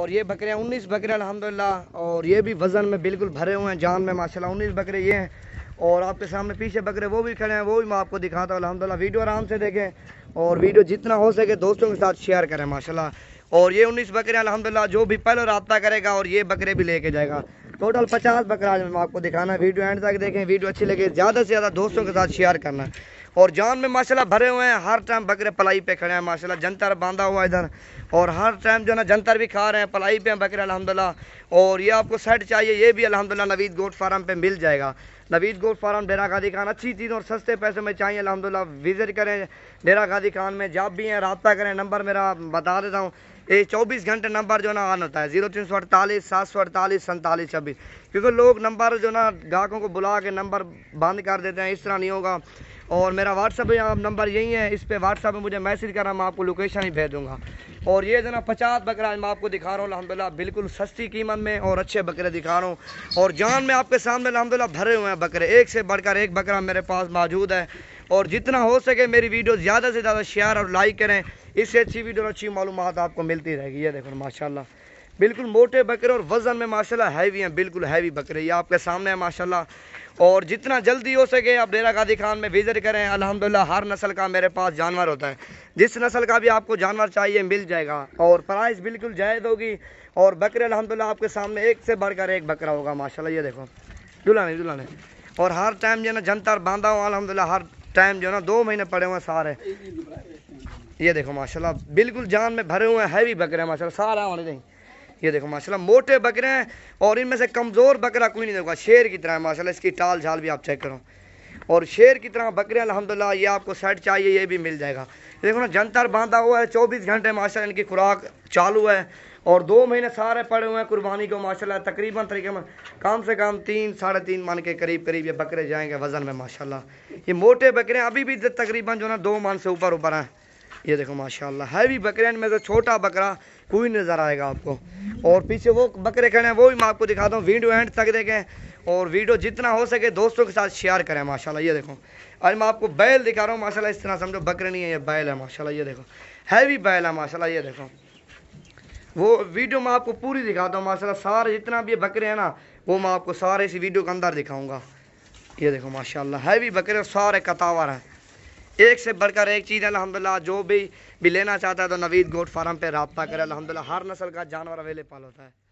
और ये बकरे हैं उन्नीस बकरे अलहमदिल्ला और ये भी वज़न में बिल्कुल भरे हुए हैं जान में माशाल्लाह उन्नीस बकरे ये हैं और आपके सामने पीछे बकरे वो भी खड़े हैं वो भी मैं आपको दिखाता हूँ अलहमदिल्ला वीडियो आराम से देखें और वीडियो जितना हो सके दोस्तों के साथ शेयर करें माशा और ये उन्नीस बकरे अलहमदिल्ला जो भी पहले रबता करेगा और ये बकरे भी लेके जाएगा टोटल पचास बकरा आज मैं आपको दिखाना है वीडियो एंड तक देखें वीडियो अच्छी लगे ज़्यादा से ज़्यादा दोस्तों के साथ शेयर करना और जान में माशाल्लाह भरे हुए हैं हर टाइम बकरे पलाई पे खड़े हैं माशाल्लाह जंतर बांधा हुआ इधर और हर टाइम जो है ना जंतर भी खा रहे हैं पलाई पे हैं बकरे अलहमदिल्ला और ये आपको सेट चाहिए ये भी अलहमदिल्ला नवीद गोट फार्म पर मिल जाएगा नवीद गोट फार्म डेरा गादी खान अच्छी चीज़ और सस्ते पैसे में चाहिए अलहमदिल्ला विज़िट करें डेरा गादी खान में जब भी हैं रबा करें नंबर मेरा बता देता हूँ ये चौबीस घंटे नंबर जो ना आन होता है जीरो तीन सौ अड़तालीस सात सौ अड़तालीस सैंतालीस छब्बीस क्योंकि लोग नंबर जो ना ग्राहकों को बुला के नंबर बंद कर देते हैं इस तरह नहीं होगा और मेरा व्हाट्सअप नंबर यही है इस पर व्हाट्सअप में मुझे मैसेज करा मैं आपको लोकेशन ही भेज दूँगा और ये जना पचास बकरा आज मैं आपको दिखा रहा हूँ अलहमदिल्ला बिल्कुल सस्ती कीमत में और अच्छे बकरे दिखा रहा हूँ और जान में आपके सामने अलहमदिल्ला भरे हुए हैं बकरे एक से बढ़कर एक बकरा मेरे पास मौजूद है और जितना हो सके मेरी वीडियो ज़्यादा से ज़्यादा शेयर और लाइक करें इससे अच्छी वीडियो अच्छी मालूम आपको मिलती रहेगी ये देखो माशाला बिल्कुल मोटे बकरे और वज़न में माशाल्लाह हैवी हैं बिल्कुल हैवी बकरे ये आपके सामने है माशाल्लाह और जितना जल्दी हो सके आप डेरा गादी खान में विज़िट करें अल्हम्दुलिल्लाह हर नस्ल का मेरे पास जानवर होता है जिस नस्ल का भी आपको जानवर चाहिए मिल जाएगा और प्राइस बिल्कुल जायज़ होगी और बकरे अलहमदिल्ला आपके सामने एक से बढ़कर एक बकरा होगा माशाला ये देखो दुल्हन दुल्हन और हर टाइम जो है ना जनता बांधा हूँ अलहमदिल्ला हर टाइम जो है ना दो महीने पड़े हुए हैं सारे ये देखो माशाल्लाह बिल्कुल जान में भरे हुए हैं हैवी बकरे माशाल्लाह सारा होने नहीं ये देखो माशाल्लाह मोटे बकरे हैं और इनमें से कमज़ोर बकरा कोई नहीं देखा शेर की तरह है माशाल्लाह इसकी टाल झाल भी आप चेक करो और शेर की तरह बकरे अलहमदिल्ला ये आपको सेट चाहिए ये भी मिल जाएगा देखो ना जंतर बांधा हुआ है चौबीस घंटे माशा इनकी खुराक चालू है और दो महीने सारे पड़े हुए हैं कुर्बानी को माशाल्लाह तकरीबन तरीके में कम से कम तीन साढ़े तीन मन के करीब करीब ये बकरे जाएंगे वज़न में माशाल्लाह ये मोटे बकरे अभी भी तकरीबन जो ना दो मन से ऊपर ऊपर हैं ये देखो माशाल्लाह हैवी बकरे में से छोटा बकरा कोई नज़र आएगा आपको और पीछे वो बकरे खड़े हैं वो भी मैं आपको दिखाता हूँ वीडियो एंड तक देखें और वीडियो जितना हो सके दोस्तों के साथ शेयर करें माशाल्लाह ये देखो आज मैं आपको बैल दिखा रहा हूँ माशाल्लाह इस तरह समझो बकरे नहीं है ये बैल है माशाल्लाह ये देखो हैवी बैल है माशाल्लाह ये देखो वो वीडियो मैं आपको पूरी दिखाता हूँ माशाल्लाह सारे जितना भी बकरे हैं ना वो मैं आपको सारे इसी वीडियो के अंदर दिखाऊँगा ये देखो माशाल्लाह हैवी बकरे सारे कतावर हैं एक से बढ़कर एक चीज़ अलहमदिल्ला जो भी भी लेना चाहता है तो नवीद गोट फार्म पर रबता करे अलहमदिल्ला हर नस्ल का जानवर अवेलेबल होता है